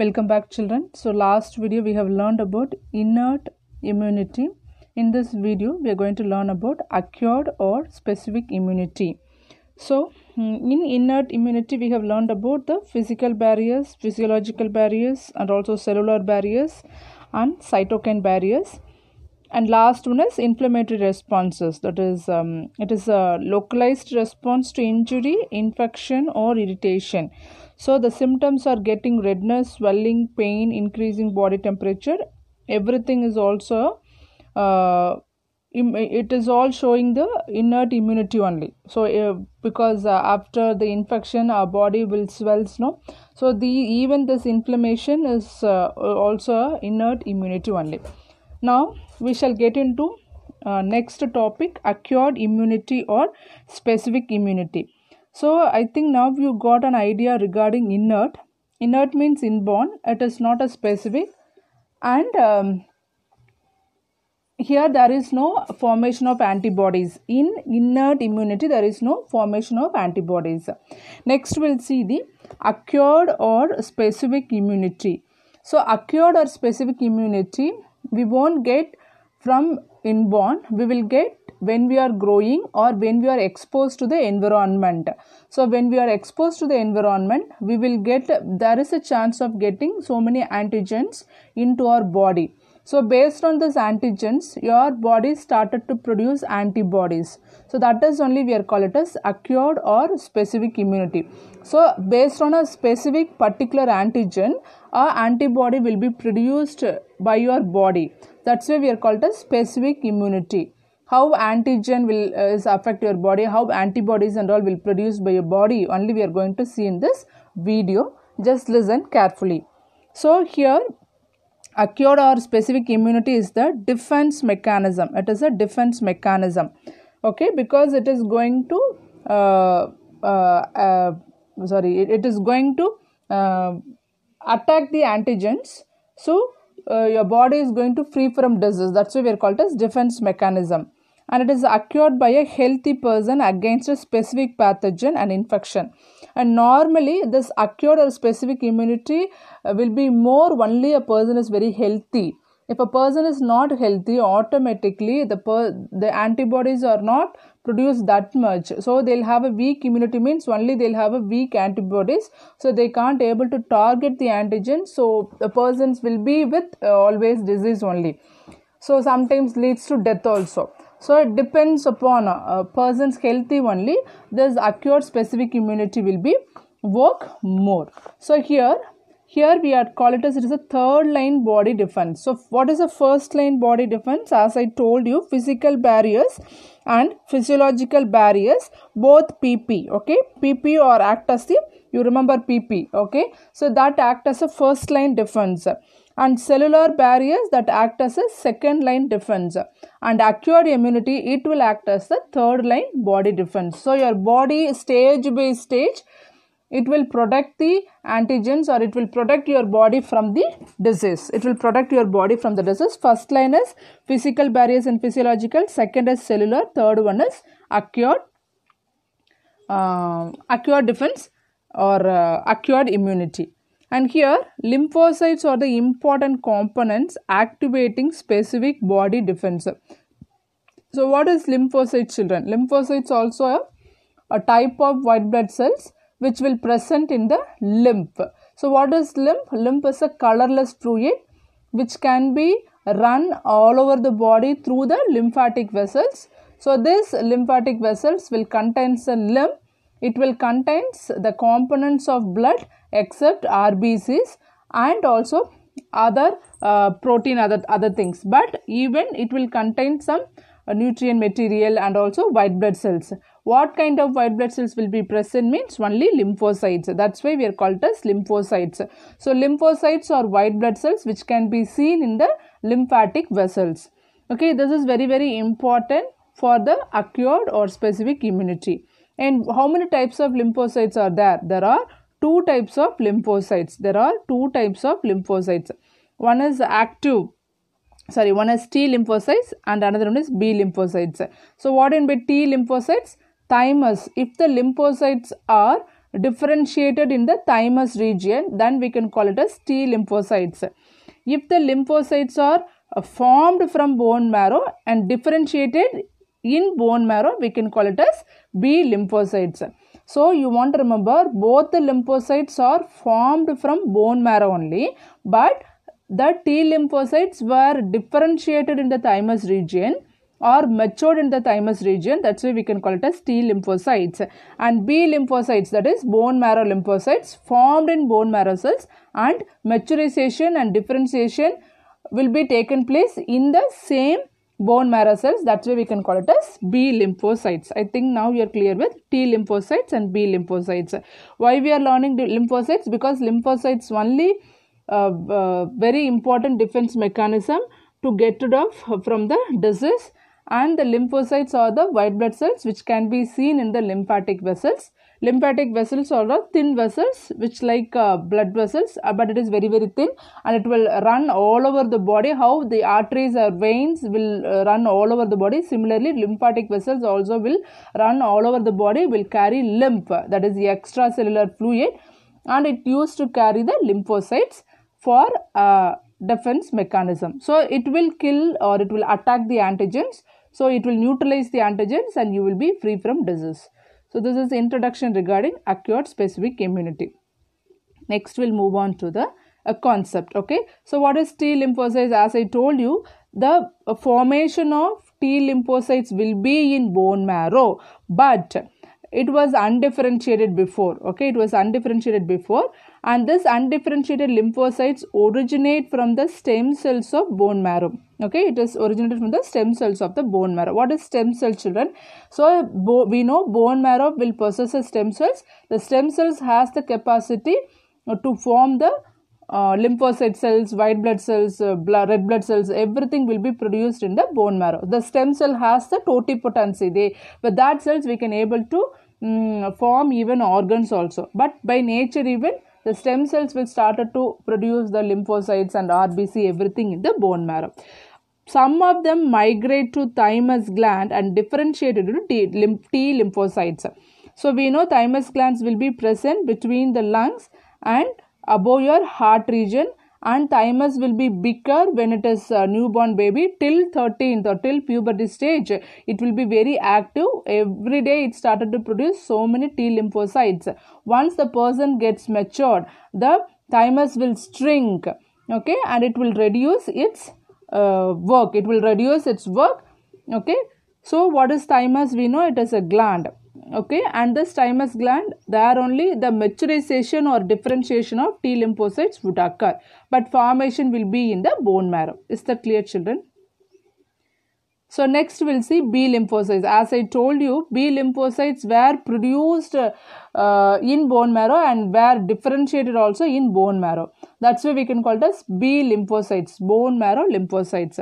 Welcome back children. So last video we have learned about inert immunity. In this video we are going to learn about acquired or specific immunity. So mm, in inert immunity we have learned about the physical barriers, physiological barriers and also cellular barriers and cytokine barriers and last one is inflammatory responses that is um, it is a localized response to injury infection or irritation so the symptoms are getting redness swelling pain increasing body temperature everything is also uh, it is all showing the inert immunity only so uh, because uh, after the infection our body will swells no so the even this inflammation is uh, also inert immunity only now we shall get into uh, next topic acquired immunity or specific immunity so i think now you got an idea regarding inert inert means inborn it is not a specific and um, here there is no formation of antibodies in inert immunity there is no formation of antibodies next we'll see the acquired or specific immunity so acquired or specific immunity we won't get from inborn we will get when we are growing or when we are exposed to the environment so when we are exposed to the environment we will get there is a chance of getting so many antigens into our body so based on these antigens your body started to produce antibodies so that is only we are called it as acquired or specific immunity so based on a specific particular antigen a antibody will be produced by your body that's why we are called as specific immunity how antigen will uh, is affect your body how antibodies and all will produced by your body only we are going to see in this video just listen carefully so here acquired or specific immunity is the defense mechanism it is a defense mechanism okay because it is going to uh, uh, uh sorry it, it is going to uh, attack the antigens so uh, your body is going to free from disease that's why we are called as defense mechanism and it is acquired by a healthy person against a specific pathogen and infection and normally this acquired or specific immunity uh, will be more only a person is very healthy if a person is not healthy automatically the per- the antibodies are not produce that much so they'll have a weak immunity means only they'll have a weak antibodies so they can't able to target the antigen so the persons will be with uh, always disease only so sometimes leads to death also so it depends upon uh, a, person's healthy only this acquired specific immunity will be work more so here here we are call it as it is a third line body defense so what is a first line body defense as i told you physical barriers and physiological barriers both pp okay pp or act as the you remember pp okay so that act as a first line defense and cellular barriers that act as a second line defense and acquired immunity it will act as the third line body defense so your body stage by stage it will protect the antigens or it will protect your body from the disease it will protect your body from the disease first line is physical barriers and physiological second is cellular third one is acquired uh, um, acquired defense or uh, acquired immunity and here lymphocytes are the important components activating specific body defense so what is lymphocyte children lymphocytes also a, a type of white blood cells which will present in the lymph. So what is lymph? Lymph is a colorless fluid which can be run all over the body through the lymphatic vessels. So this lymphatic vessels will contain the lymph. It will contains the components of blood except RBCs and also other uh, protein other other things but even it will contain some uh, nutrient material and also white blood cells what kind of white blood cells will be present means only lymphocytes. That's why we are called as lymphocytes. So lymphocytes are white blood cells which can be seen in the lymphatic vessels. Okay, this is very very important for the acquired or specific immunity. And how many types of lymphocytes are there? There are two types of lymphocytes. There are two types of lymphocytes. One is active, sorry, one is T lymphocytes and another one is B lymphocytes. So, what in by T lymphocytes? thymus. If the lymphocytes are differentiated in the thymus region, then we can call it as T lymphocytes. If the lymphocytes are uh, formed from bone marrow and differentiated in bone marrow, we can call it as B lymphocytes. So, you want to remember both the lymphocytes are formed from bone marrow only, but the T lymphocytes were differentiated in the thymus region are matured in the thymus region that's why we can call it as T lymphocytes and B lymphocytes that is bone marrow lymphocytes formed in bone marrow cells and maturation and differentiation will be taken place in the same bone marrow cells that's why we can call it as B lymphocytes I think now you are clear with T lymphocytes and B lymphocytes why we are learning lymphocytes because lymphocytes only uh, uh, very important defense mechanism to get rid of from the disease and the lymphocytes are the white blood cells which can be seen in the lymphatic vessels lymphatic vessels are the thin vessels which like uh, blood vessels uh, but it is very very thin and it will run all over the body how the arteries or veins will uh, run all over the body similarly lymphatic vessels also will run all over the body will carry lymph that is the extracellular fluid and it used to carry the lymphocytes for uh, defense mechanism so it will kill or it will attack the antigens so it will neutralize the antigens and you will be free from disease. So this is introduction regarding acquired specific immunity. Next we'll move on to the a uh, concept okay so what is t lymphocytes as i told you the uh, formation of t lymphocytes will be in bone marrow but it was undifferentiated before okay it was undifferentiated before and this undifferentiated lymphocytes originate from the stem cells of bone marrow okay it is originated from the stem cells of the bone marrow what is stem cell children so we know bone marrow will possess stem cells the stem cells has the capacity to form the uh, lymphocyte cells, white blood cells, uh, red blood cells, everything will be produced in the bone marrow. The stem cell has the totipotency. They, with that cells, we can able to mm, form even organs also. But by nature, even the stem cells will started to produce the lymphocytes and RBC, everything in the bone marrow. Some of them migrate to thymus gland and differentiate into T, T lymphocytes. So we know thymus glands will be present between the lungs and above your heart region and thymus will be bigger when it is a newborn baby till 13th or till puberty stage it will be very active every day it started to produce so many t lymphocytes once the person gets matured the thymus will shrink okay and it will reduce its uh, work it will reduce its work okay so what is thymus we know it is a gland okay and this thymus gland there only the maturation or differentiation of t lymphocytes would occur but formation will be in the bone marrow is that clear children so next we'll see B lymphocytes. As I told you, B lymphocytes were produced uh, in bone marrow and were differentiated also in bone marrow. That's why we can call it as B lymphocytes, bone marrow lymphocytes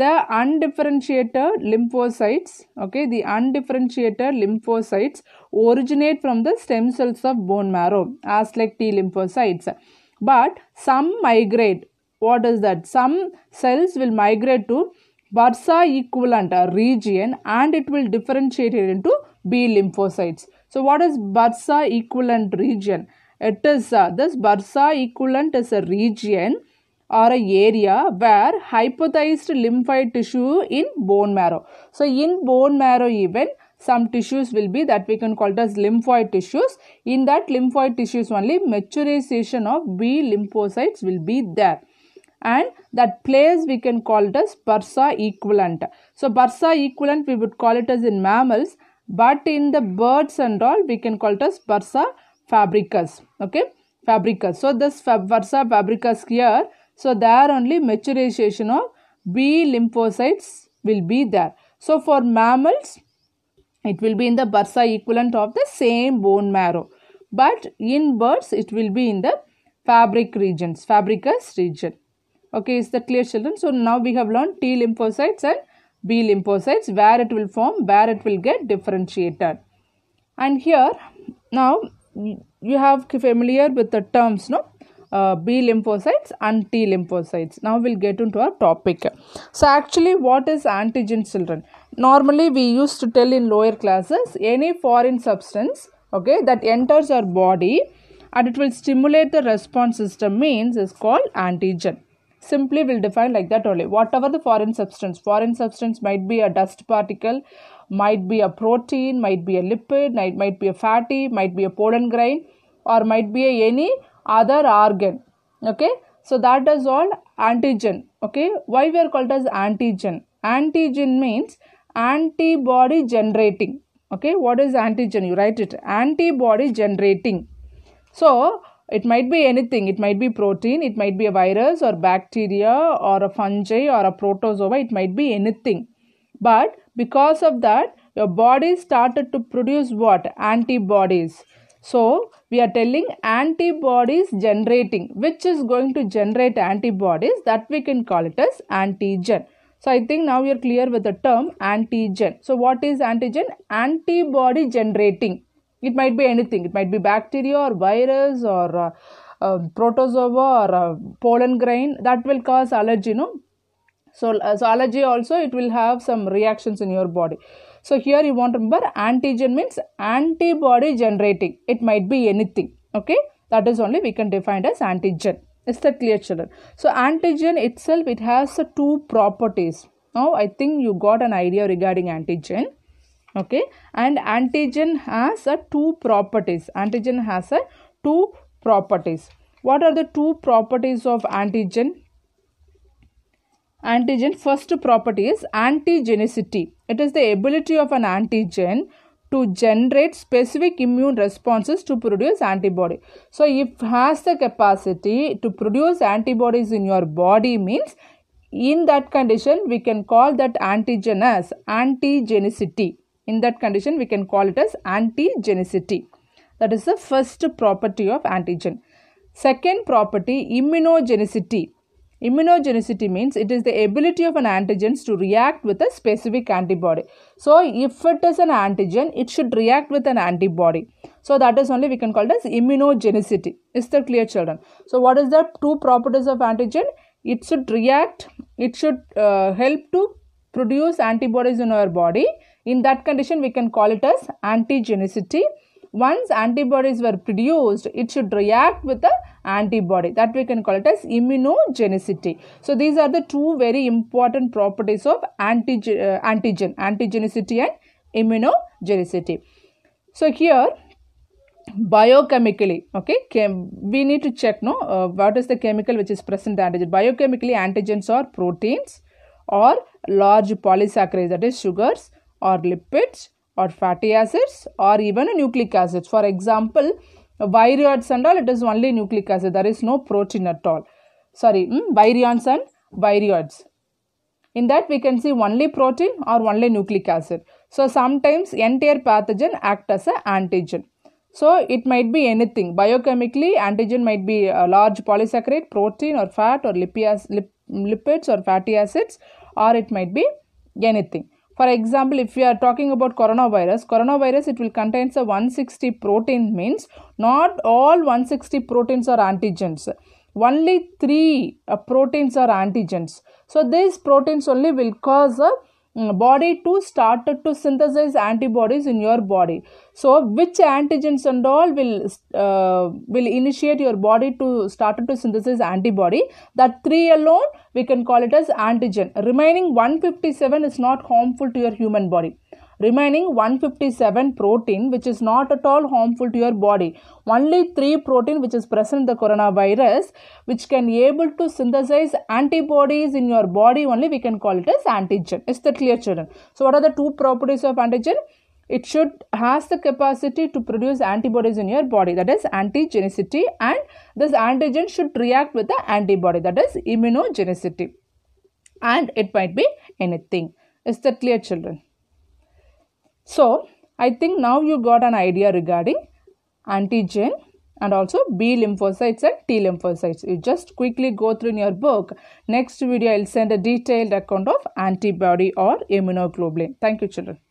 the undifferentiated lymphocytes okay the undifferentiated lymphocytes originate from the stem cells of bone marrow as like t lymphocytes but some migrate what is that some cells will migrate to bursa equivalent uh, region and it will differentiate it into b lymphocytes so what is bursa equivalent region it is uh, this bursa equivalent is a region or a area where hypothesized lymphoid tissue in bone marrow. So in bone marrow even some tissues will be that we can call it as lymphoid tissues. In that lymphoid tissues only maturation of B lymphocytes will be there. And that place we can call it as bursa equivalent. So bursa equivalent we would call it as in mammals but in the birds and all we can call it as bursa fabricus. Okay fabricus. So this fab bursa fabricus here so, there only maturation of B lymphocytes will be there. So, for mammals, it will be in the bursa equivalent of the same bone marrow. But in birds, it will be in the fabric regions, fabricus region. Okay, is the clear children. So, now we have learned T lymphocytes and B lymphocytes, where it will form, where it will get differentiated. And here, now, you have familiar with the terms, no? Uh, B lymphocytes and T lymphocytes. Now we'll get into our topic. So actually what is antigen children? Normally we used to tell in lower classes any foreign substance okay that enters our body and it will stimulate the response system means is called antigen simply we will define like that only whatever the foreign substance foreign substance might be a dust particle might be a protein might be a lipid might, might be a fatty might be a pollen grain or might be a any other organ okay so that is all antigen okay why we are called as antigen antigen means antibody generating okay what is antigen you write it antibody generating so it might be anything it might be protein it might be a virus or bacteria or a fungi or a protozoa it might be anything but because of that your body started to produce what antibodies so we are telling antibodies generating which is going to generate antibodies that we can call it as antigen so i think now you are clear with the term antigen so what is antigen antibody generating it might be anything it might be bacteria or virus or uh, uh, protozoa or uh, pollen grain that will cause allergy no so, uh, so allergy also it will have some reactions in your body so here you want to remember antigen means antibody generating. It might be anything. Okay. That is only we can define as antigen. Is that clear children? So antigen itself it has two properties. Now I think you got an idea regarding antigen. Okay. And antigen has a two properties. Antigen has a two properties. What are the two properties of antigen? antigen first property is antigenicity it is the ability of an antigen to generate specific immune responses to produce antibody so if has the capacity to produce antibodies in your body means in that condition we can call that antigen as antigenicity in that condition we can call it as antigenicity that is the first property of antigen second property immunogenicity Immunogenicity means it is the ability of an antigens to react with a specific antibody. So if it is an antigen, it should react with an antibody. So that is only we can call it as immunogenicity. Is that clear children? So what is the two properties of antigen? It should react, it should uh, help to produce antibodies in our body. In that condition, we can call it as antigenicity once antibodies were produced, it should react with the antibody. That we can call it as immunogenicity. So, these are the two very important properties of antigen, uh, antigen antigenicity and immunogenicity. So, here biochemically okay we need to check no uh, what is the chemical which is present antigen biochemically antigens are proteins or large polysaccharides that is sugars or lipids or fatty acids or even nucleic acids. For example, virions and all, it is only nucleic acid. There is no protein at all. Sorry, hmm, virions and virioids. In that, we can see only protein or only nucleic acid. So, sometimes entire pathogen act as an antigen. So, it might be anything. Biochemically, antigen might be a large polysaccharide, protein or fat or lipids or fatty acids or it might be anything. For example, if we are talking about coronavirus, coronavirus it will contains a 160 protein means not all 160 proteins are antigens. Only 3 uh, proteins are antigens. So these proteins only will cause a Mm, body to start to synthesize antibodies in your body so which antigens and all will uh, will initiate your body to start to synthesize antibody that three alone we can call it as antigen remaining 157 is not harmful to your human body remaining 157 protein which is not at all harmful to your body only 3 protein which is present in the coronavirus which can able to synthesize antibodies in your body only we can call it as antigen is that clear children so what are the two properties of antigen it should has the capacity to produce antibodies in your body that is antigenicity and this antigen should react with the antibody that is immunogenicity and it might be anything is that clear children so, I think now you got an idea regarding antigen and also B lymphocytes and T lymphocytes. You just quickly go through in your book. Next video, I'll send a detailed account of antibody or immunoglobulin. Thank you, children.